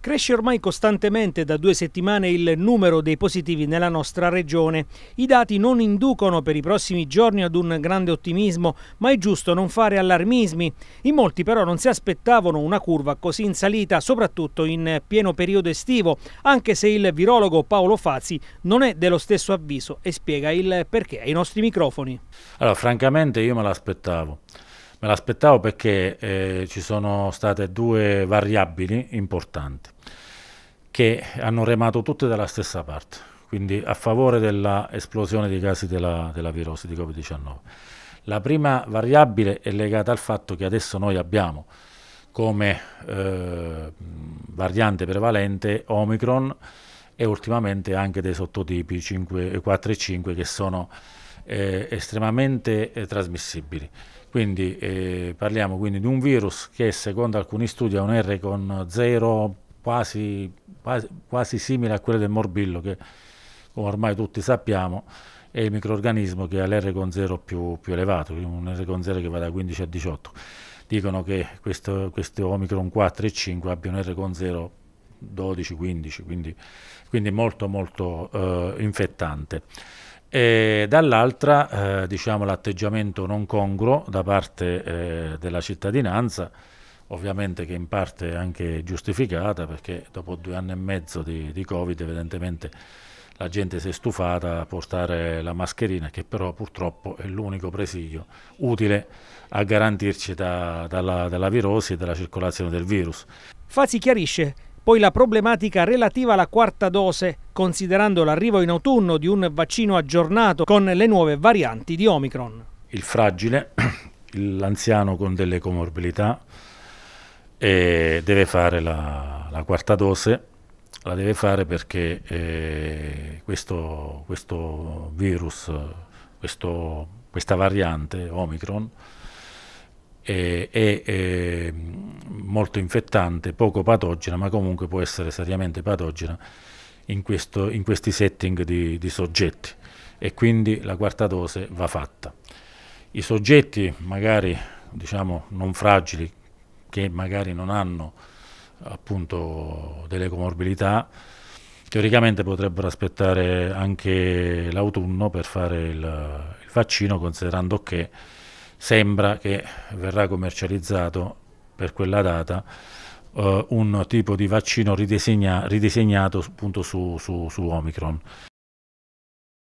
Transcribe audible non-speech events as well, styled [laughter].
Cresce ormai costantemente da due settimane il numero dei positivi nella nostra regione. I dati non inducono per i prossimi giorni ad un grande ottimismo, ma è giusto non fare allarmismi. In molti però non si aspettavano una curva così in salita, soprattutto in pieno periodo estivo, anche se il virologo Paolo Fazzi non è dello stesso avviso e spiega il perché ai nostri microfoni. Allora, francamente io me l'aspettavo. Me l'aspettavo perché eh, ci sono state due variabili importanti che hanno remato tutte dalla stessa parte, quindi a favore dell'esplosione dei casi della, della virosi di Covid-19. La prima variabile è legata al fatto che adesso noi abbiamo come eh, variante prevalente Omicron e ultimamente anche dei sottotipi 5, 4 e 5 che sono eh, estremamente eh, trasmissibili. Quindi eh, parliamo quindi di un virus che secondo alcuni studi ha un R con 0 quasi, quasi, quasi simile a quello del morbillo che come ormai tutti sappiamo è il microorganismo che ha l'R con 0 più, più elevato, un R con 0 che va da 15 a 18. Dicono che questo, questo Omicron 4 e 5 abbia un R con 0 12, 15, quindi, quindi molto molto eh, infettante e dall'altra eh, diciamo, l'atteggiamento non congruo da parte eh, della cittadinanza, ovviamente che in parte è anche giustificata perché dopo due anni e mezzo di, di Covid evidentemente la gente si è stufata a portare la mascherina che però purtroppo è l'unico presidio utile a garantirci da, dalla, dalla virosi e dalla circolazione del virus. Fazi chiarisce poi la problematica relativa alla quarta dose, considerando l'arrivo in autunno di un vaccino aggiornato con le nuove varianti di Omicron. Il fragile, [clears throat] l'anziano con delle comorbilità, deve fare la, la, quarta dose, la deve fare perché eh, questo, questo, virus, questo, questa variante Omicron, eh, è molto infettante, poco patogena, ma comunque può essere seriamente patogena in, questo, in questi setting di, di soggetti e quindi la quarta dose va fatta. I soggetti magari diciamo non fragili che magari non hanno appunto delle comorbilità teoricamente potrebbero aspettare anche l'autunno per fare il, il, vaccino considerando che sembra che verrà commercializzato per quella data Uh, un tipo di vaccino ridisegna, ridisegnato appunto su, su, su, Omicron.